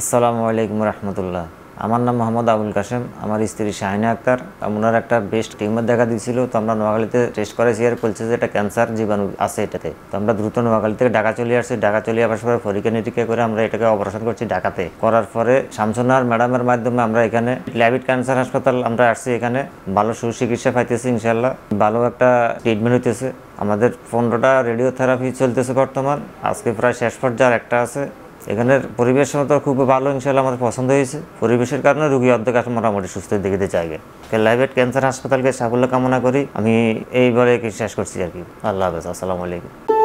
আসসালামু আলাইকুম রহমতুল্লাহ আমার নাম মোহাম্মদ আবুল কাশেম আমার স্ত্রী শাহিনা আক্তার ওনার একটা বেস্ট টিউমার দেখা দিয়েছিল তো আমরা নোয়াখালীতে টেস্ট করেছি আর বলছে যে এটা ক্যান্সার জীবাণু আছে এটাতে তো আমরা দ্রুত নোয়াখালী থেকে ঢাকা চলে আসছি ঢাকা চলে আসার পরে পরীক্ষা নিরীক্ষা করে আমরা এটাকে অপারেশন করছি ঢাকাতে করার পরে শামসুনার ম্যাডামের মাধ্যমে আমরা এখানে ল্যাবিট ক্যান্সার হাসপাতাল আমরা আসছি এখানে ভালো সুচিকিৎসা পাইতেছি ইনশাল্লাহ ভালো একটা ট্রিটমেন্ট হইতেছে আমাদের পনেরোটা রেডিওথেরাপি চলতেছে বর্তমান আজকে প্রায় শেষ পর্যায়ে একটা আছে এখানের পরিবেশ তো খুব ভালো ইনশাল্লাহ আমাদের পছন্দ হয়েছে পরিবেশের কারণে রুগী অর্ধেক আসলে মোটামুটি সুস্থ দেখিতে চাইবে লাইভেট ক্যান্সার হাসপাতালকে সাফল্য কামনা করি আমি এইবারে শেষ করছি আর কি আল্লাহ হাফেজ আসসালামু আলাইকুম